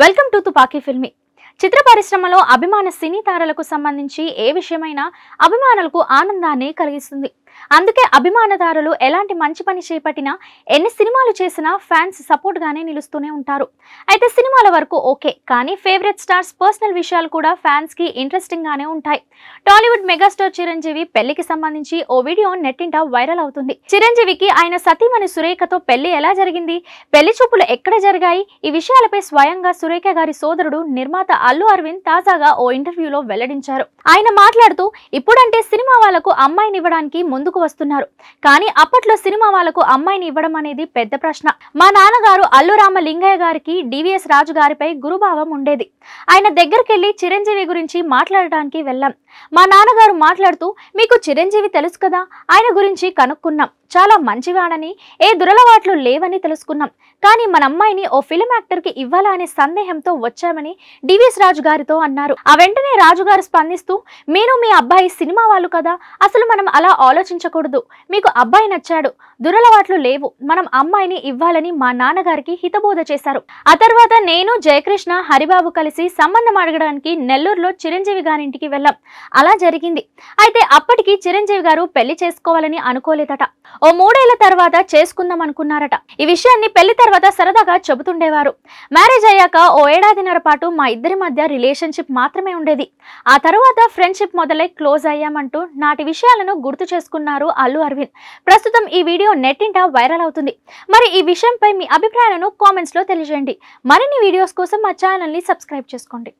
welcome to తుపాకీ ఫిల్మీ చిత్ర పరిశ్రమలో అభిమాన సినీ తారలకు సంబంధించి ఏ విషయమైనా అభిమానులకు ఆనందాన్ని కలిగిస్తుంది అందుకే అభిమానదారులు ఎలాంటి మంచి పని చేపట్టినా ఎన్ని సినిమాలు చేసినా ఫ్యాన్స్ సపోర్ట్ గానే నిలుస్తూనే ఉంటారు అయితే సినిమాల వరకు ఓకే కానీ ఫేవరెట్ స్టార్స్ పర్సనల్ విషయాలు కూడా ఫ్యాన్స్ కి ఇంట్రెస్టింగ్ గానే ఉంటాయి టాలీవుడ్ మెగాస్టార్ చిరంజీవి పెళ్లికి సంబంధించి ఓ వీడియో నెట్టింట వైరల్ అవుతుంది చిరంజీవికి ఆయన సతీమణి సురేఖతో పెళ్లి ఎలా జరిగింది పెళ్లి చూపులు ఎక్కడ జరిగాయి ఈ విషయాలపై స్వయంగా సురేఖ గారి సోదరుడు నిర్మాత అల్లు అరవింద్ తాజాగా ఓ ఇంటర్వ్యూలో వెల్లడించారు ఆయన మాట్లాడుతూ ఇప్పుడంటే సినిమా వాళ్లకు అమ్మాయినివ్వడానికి ముందు ముందుకు వస్తున్నారు కానీ అప్పట్లో సినిమా వాళ్లకు అమ్మాయిని ఇవ్వడం అనేది పెద్ద ప్రశ్న మా నాన్నగారు అల్లురామ లింగయ్య గారికి డివిఎస్ రాజు గారిపై గురుభావం ఉండేది ఆయన దగ్గరికెళ్లి చిరంజీవి గురించి మాట్లాడటానికి వెళ్ళాం మా నాన్నగారు మాట్లాడుతూ మీకు చిరంజీవి తెలుసు కదా ఆయన గురించి కనుక్కున్నాం చాలా మంచివాడని ఏ దురలవాట్లు లేవని తెలుసుకున్నాం కానీ మన అమ్మాయిని ఓ ఫిలిం యాక్టర్కి ఇవ్వాలా అనే సందేహంతో వచ్చామని డివిఎస్ రాజు గారితో అన్నారు ఆ వెంటనే రాజుగారు స్పందిస్తూ మీరు మీ అబ్బాయి సినిమా వాళ్ళు కదా అసలు మనం అలా ఆలోచించకూడదు మీకు అబ్బాయి నచ్చాడు దురలవాట్లు లేవు మనం అమ్మాయిని ఇవ్వాలని మా నాన్నగారికి హితబోధ చేశారు ఆ తర్వాత నేను జయకృష్ణ హరిబాబు కలిసి సంబంధం అడగడానికి నెల్లూరులో చిరంజీవి గారింటికి వెళ్ళాం అలా జరిగింది అయితే అప్పటికి చిరంజీవి గారు పెళ్లి చేసుకోవాలని అనుకోలేదట ఓ మూడేళ్ల తర్వాత చేసుకుందాం అనుకున్నారట ఈ విషయాన్ని పెళ్లి తర్వాత సరదాగా చెబుతుండేవారు మ్యారేజ్ అయ్యాక ఓ ఏడాదిన్నర పాటు మా ఇద్దరి మధ్య రిలేషన్షిప్ మాత్రమే ఉండేది ఆ తర్వాత ఫ్రెండ్షిప్ మొదలై క్లోజ్ అయ్యామంటూ నాటి విషయాలను గుర్తు చేసుకున్నారు అల్లు అరవింద్ ప్రస్తుతం ఈ వీడియో నెట్టింట వైరల్ అవుతుంది మరి ఈ విషయంపై మీ అభిప్రాయాలను కామెంట్స్లో తెలియజేయండి మరిన్ని వీడియోస్ కోసం మా ఛానల్ని సబ్స్క్రైబ్ చేసుకోండి